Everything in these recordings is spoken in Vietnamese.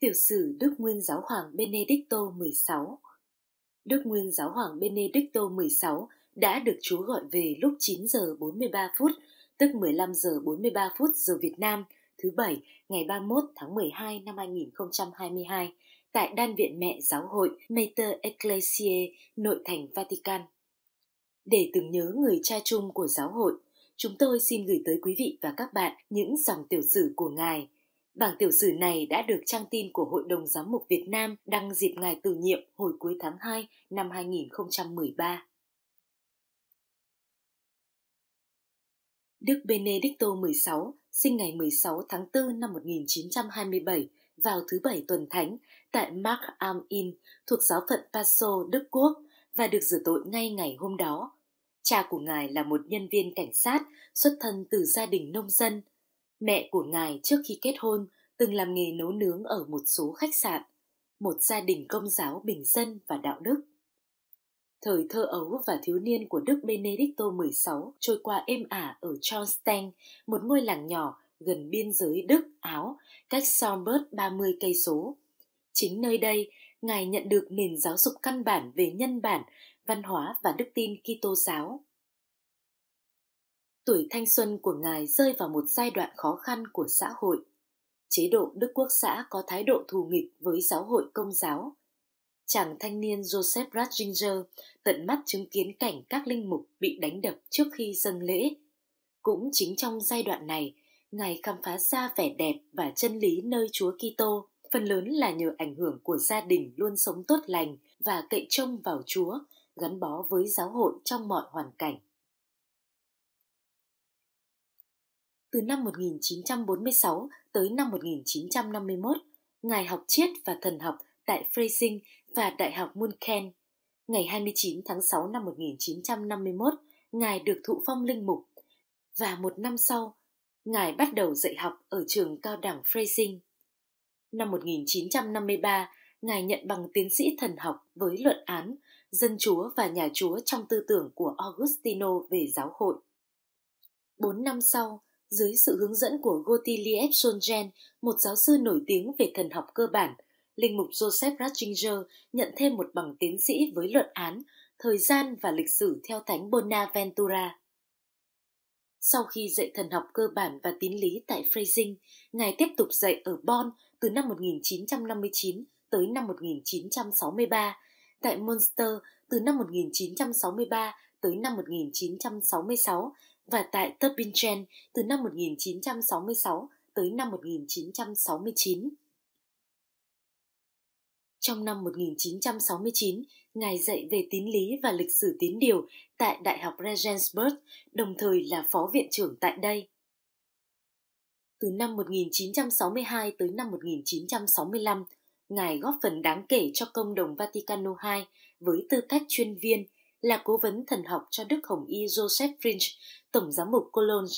Tiểu sử Đức Nguyên Giáo Hoàng Benedicto 16 Đức Nguyên Giáo Hoàng Benedicto 16 đã được Chúa gọi về lúc 9 giờ 43 phút, tức 15 giờ 43 phút giờ Việt Nam, thứ Bảy, ngày 31 tháng 12 năm 2022, tại Đan viện Mẹ Giáo hội Mater Ecclesiae, nội thành Vatican. Để tưởng nhớ người cha chung của giáo hội, chúng tôi xin gửi tới quý vị và các bạn những dòng tiểu sử của Ngài – Bảng tiểu sử này đã được trang tin của Hội đồng Giám mục Việt Nam đăng dịp ngài từ nhiệm hồi cuối tháng 2 năm 2013. Đức Benedicto XVI sinh ngày 16 tháng 4 năm 1927 vào thứ Bảy tuần Thánh tại Mark Am Inn thuộc giáo phận Paso, Đức Quốc và được rửa tội ngay ngày hôm đó. Cha của ngài là một nhân viên cảnh sát xuất thân từ gia đình nông dân, Mẹ của ngài trước khi kết hôn từng làm nghề nấu nướng ở một số khách sạn, một gia đình công giáo bình dân và đạo đức. Thời thơ ấu và thiếu niên của Đức Benedicto 16 trôi qua êm ả ở Charleston, một ngôi làng nhỏ gần biên giới Đức Áo, cách Sonberg 30 cây số. Chính nơi đây, ngài nhận được nền giáo dục căn bản về nhân bản, văn hóa và đức tin Kitô giáo tuổi thanh xuân của ngài rơi vào một giai đoạn khó khăn của xã hội. Chế độ Đức Quốc xã có thái độ thù nghịch với giáo hội công giáo. Chàng thanh niên Joseph Ratzinger tận mắt chứng kiến cảnh các linh mục bị đánh đập trước khi dân lễ. Cũng chính trong giai đoạn này, ngài khám phá ra vẻ đẹp và chân lý nơi Chúa Kitô, phần lớn là nhờ ảnh hưởng của gia đình luôn sống tốt lành và cậy trông vào Chúa, gắn bó với giáo hội trong mọi hoàn cảnh. từ năm 1946 tới năm 1951, Ngài học triết và thần học tại Freising và Đại học München. Ngày 29 tháng 6 năm 1951, Ngài được thụ phong linh mục. Và một năm sau, Ngài bắt đầu dạy học ở trường cao đẳng Freising. Năm 1953, Ngài nhận bằng tiến sĩ thần học với luận án Dân Chúa và Nhà Chúa trong tư tưởng của Augustino về giáo hội. Bốn năm sau, dưới sự hướng dẫn của Gottlieb Solgen, một giáo sư nổi tiếng về thần học cơ bản, linh mục Joseph Ratzinger nhận thêm một bằng tiến sĩ với luận án Thời gian và lịch sử theo Thánh Bonaventura. Sau khi dạy thần học cơ bản và tín lý tại Freising, Ngài tiếp tục dạy ở Bonn từ năm 1959 tới năm 1963, tại Munster từ năm 1963 tới năm 1966 và tại Turpinchen từ năm 1966 tới năm 1969. Trong năm 1969, Ngài dạy về tín lý và lịch sử tín điều tại Đại học Regensburg, đồng thời là phó viện trưởng tại đây. Từ năm 1962 tới năm 1965, Ngài góp phần đáng kể cho công đồng Vaticano II với tư cách chuyên viên – là cố vấn thần học cho Đức Hồng Y Joseph Fringe, Tổng giám mục Cologne.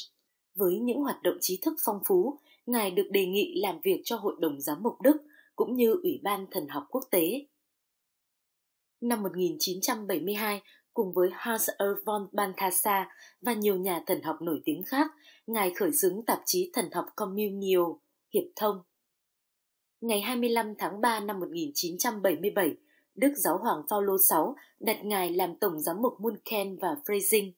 Với những hoạt động trí thức phong phú, Ngài được đề nghị làm việc cho Hội đồng Giám mục Đức cũng như Ủy ban Thần học Quốc tế. Năm 1972, cùng với Hans R. von Balthasar và nhiều nhà thần học nổi tiếng khác, Ngài khởi xướng tạp chí thần học Communio, Hiệp Thông. Ngày 25 tháng 3 năm 1977, Đức Giáo Hoàng Phaolô VI đặt ngài làm Tổng Giám mục munken và Freising.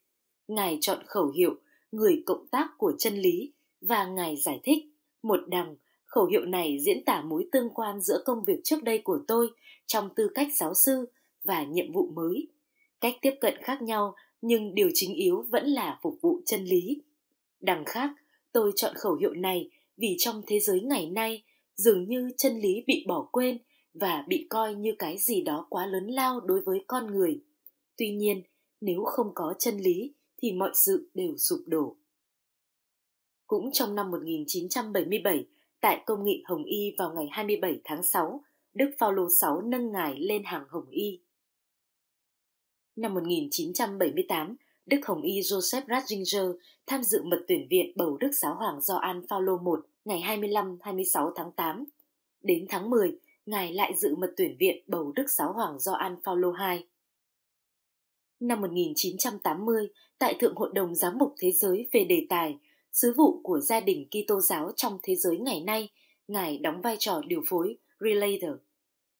Ngài chọn khẩu hiệu người cộng tác của chân lý và ngài giải thích một đằng khẩu hiệu này diễn tả mối tương quan giữa công việc trước đây của tôi trong tư cách giáo sư và nhiệm vụ mới cách tiếp cận khác nhau nhưng điều chính yếu vẫn là phục vụ chân lý đằng khác tôi chọn khẩu hiệu này vì trong thế giới ngày nay dường như chân lý bị bỏ quên và bị coi như cái gì đó quá lớn lao đối với con người tuy nhiên nếu không có chân lý thì mọi sự đều sụp đổ cũng trong năm 1977, tại công nghị Hồng Y vào ngày 27 tháng 6, Đức Phaolô 6 nâng ngài lên hàng Hồng Y. Năm 1978, Đức Hồng Y Joseph Ratzinger tham dự mật tuyển viện bầu Đức Giáo Hoàng Gioan Phaolô I ngày 25-26 tháng 8. Đến tháng 10, ngài lại dự mật tuyển viện bầu Đức Giáo Hoàng Gioan Phaolô II. Năm 1980, tại Thượng Hội đồng Giám mục Thế giới về đề tài Sứ vụ của gia đình Kitô giáo trong thế giới ngày nay, ngài đóng vai trò điều phối Relator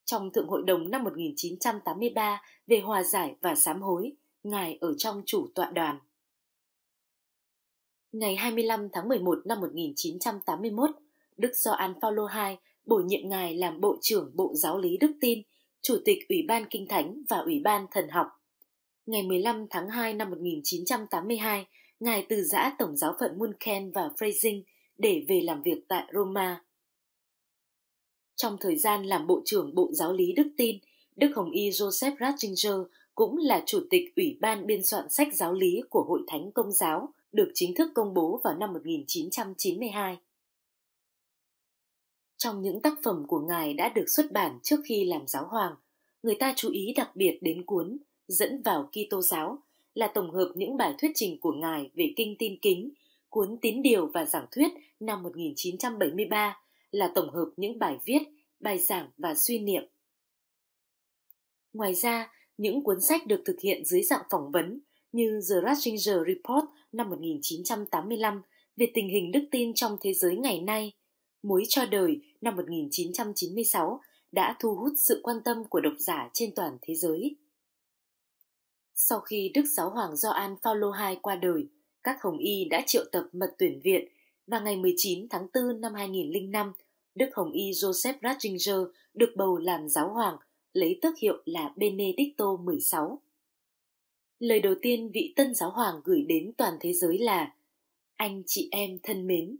trong Thượng Hội đồng năm 1983 về hòa giải và sám hối, ngài ở trong chủ tọa đoàn. Ngày 25 tháng 11 năm 1981, Đức Gioan Phaolô II bổ nhiệm ngài làm Bộ trưởng Bộ Giáo lý Đức Tin, Chủ tịch Ủy ban Kinh Thánh và Ủy ban Thần học. Ngày 15 tháng 2 năm 1982, ngài từ giã Tổng giáo phận Munken và Freising để về làm việc tại Roma. Trong thời gian làm Bộ trưởng Bộ Giáo lý Đức Tin, Đức Hồng Y Joseph Ratzinger cũng là Chủ tịch Ủy ban Biên soạn sách giáo lý của Hội Thánh Công giáo, được chính thức công bố vào năm 1992. Trong những tác phẩm của ngài đã được xuất bản trước khi làm giáo hoàng, người ta chú ý đặc biệt đến cuốn Dẫn vào Kitô giáo là tổng hợp những bài thuyết trình của ngài về kinh tin kính, cuốn Tín điều và giảng thuyết năm 1973 là tổng hợp những bài viết, bài giảng và suy niệm. Ngoài ra, những cuốn sách được thực hiện dưới dạng phỏng vấn như The Ratzinger Report năm 1985 về tình hình đức tin trong thế giới ngày nay, Muối cho đời năm 1996 đã thu hút sự quan tâm của độc giả trên toàn thế giới. Sau khi Đức Giáo Hoàng Gioan Phaolô II qua đời, các Hồng Y đã triệu tập mật tuyển viện và ngày 19 tháng 4 năm 2005, Đức Hồng Y Joseph Ratzinger được bầu làm giáo hoàng, lấy tước hiệu là Benedicto XVI. Lời đầu tiên vị tân giáo hoàng gửi đến toàn thế giới là Anh chị em thân mến,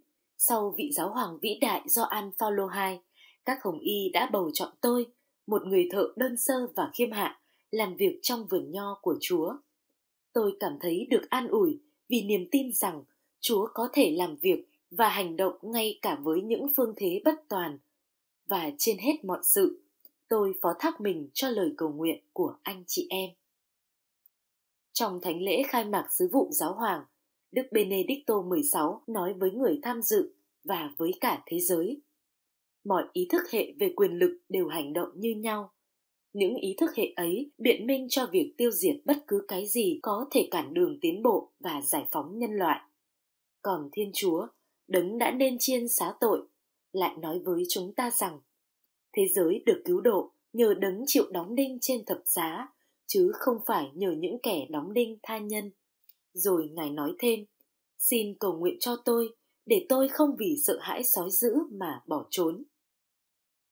sau vị giáo hoàng vĩ đại do An Paulo II, các hồng y đã bầu chọn tôi, một người thợ đơn sơ và khiêm hạ, làm việc trong vườn nho của Chúa. Tôi cảm thấy được an ủi vì niềm tin rằng Chúa có thể làm việc và hành động ngay cả với những phương thế bất toàn. Và trên hết mọi sự, tôi phó thác mình cho lời cầu nguyện của anh chị em. Trong thánh lễ khai mạc sứ vụ giáo hoàng, Đức Benedicto XVI nói với người tham dự và với cả thế giới. Mọi ý thức hệ về quyền lực đều hành động như nhau. Những ý thức hệ ấy biện minh cho việc tiêu diệt bất cứ cái gì có thể cản đường tiến bộ và giải phóng nhân loại. Còn Thiên Chúa, đấng đã nên chiên xá tội, lại nói với chúng ta rằng thế giới được cứu độ nhờ đấng chịu đóng đinh trên thập giá, chứ không phải nhờ những kẻ đóng đinh tha nhân. Rồi Ngài nói thêm, xin cầu nguyện cho tôi để tôi không vì sợ hãi sói dữ mà bỏ trốn.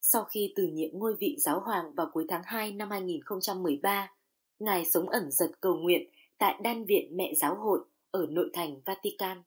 Sau khi từ nhiệm ngôi vị giáo hoàng vào cuối tháng 2 năm 2013, Ngài sống ẩn giật cầu nguyện tại đan viện mẹ giáo hội ở nội thành Vatican.